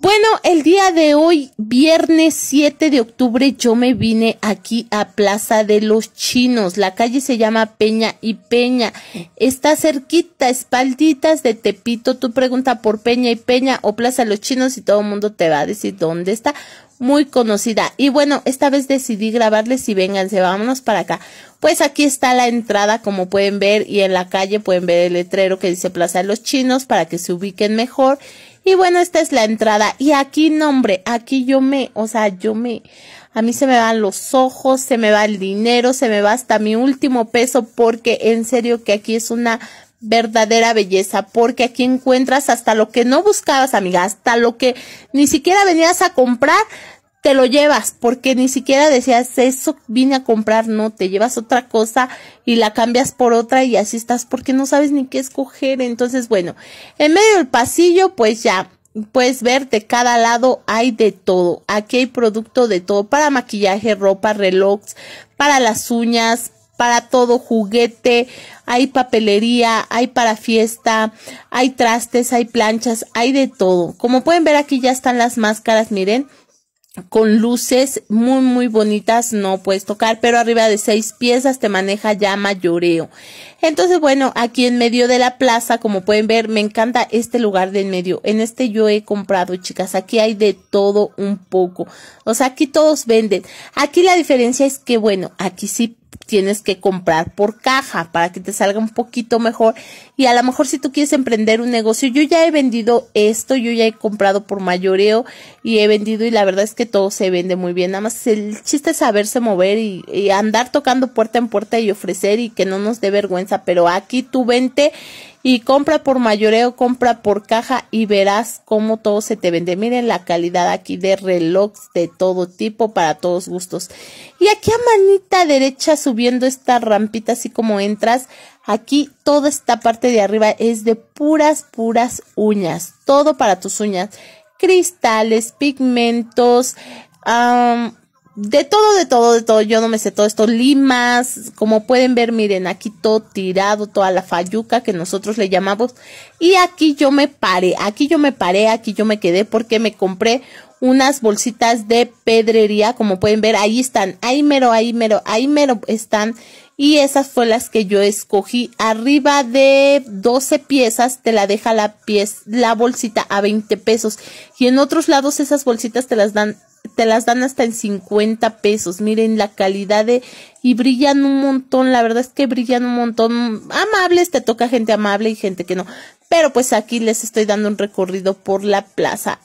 Bueno, el día de hoy, viernes 7 de octubre, yo me vine aquí a Plaza de los Chinos. La calle se llama Peña y Peña. Está cerquita, espalditas de Tepito. Tú pregunta por Peña y Peña o Plaza de los Chinos y todo el mundo te va a decir dónde está. Muy conocida. Y bueno, esta vez decidí grabarles y vénganse, vámonos para acá. Pues aquí está la entrada, como pueden ver, y en la calle pueden ver el letrero que dice Plaza de los Chinos para que se ubiquen mejor y bueno, esta es la entrada. Y aquí, nombre, aquí yo me, o sea, yo me, a mí se me van los ojos, se me va el dinero, se me va hasta mi último peso, porque en serio que aquí es una verdadera belleza, porque aquí encuentras hasta lo que no buscabas, amiga, hasta lo que ni siquiera venías a comprar, te lo llevas porque ni siquiera decías eso vine a comprar, no, te llevas otra cosa y la cambias por otra y así estás porque no sabes ni qué escoger. Entonces, bueno, en medio del pasillo pues ya puedes ver de cada lado hay de todo. Aquí hay producto de todo para maquillaje, ropa, relojes, para las uñas, para todo juguete, hay papelería, hay para fiesta, hay trastes, hay planchas, hay de todo. Como pueden ver aquí ya están las máscaras, miren, con luces muy muy bonitas no puedes tocar, pero arriba de seis piezas te maneja ya mayoreo. Entonces, bueno, aquí en medio de la plaza, como pueden ver, me encanta este lugar de en medio. En este yo he comprado, chicas. Aquí hay de todo un poco. O sea, aquí todos venden. Aquí la diferencia es que, bueno, aquí sí tienes que comprar por caja para que te salga un poquito mejor y a lo mejor si tú quieres emprender un negocio yo ya he vendido esto yo ya he comprado por mayoreo y he vendido y la verdad es que todo se vende muy bien nada más el chiste es saberse mover y, y andar tocando puerta en puerta y ofrecer y que no nos dé vergüenza pero aquí tú vente y compra por mayoreo, compra por caja y verás cómo todo se te vende. Miren la calidad aquí de reloj de todo tipo para todos gustos. Y aquí a manita derecha subiendo esta rampita así como entras, aquí toda esta parte de arriba es de puras, puras uñas. Todo para tus uñas. Cristales, pigmentos, de todo, de todo, de todo. Yo no me sé todo esto. Limas, como pueden ver, miren, aquí todo tirado, toda la fayuca que nosotros le llamamos. Y aquí yo me paré, aquí yo me paré, aquí yo me quedé porque me compré unas bolsitas de pedrería. Como pueden ver, ahí están, ahí mero, ahí mero, ahí mero están. Y esas fue las que yo escogí. Arriba de 12 piezas te la deja la, pieza, la bolsita a 20 pesos. Y en otros lados esas bolsitas te las dan te las dan hasta en 50 pesos. Miren la calidad de y brillan un montón, la verdad es que brillan un montón. Amables, te toca gente amable y gente que no. Pero pues aquí les estoy dando un recorrido por la plaza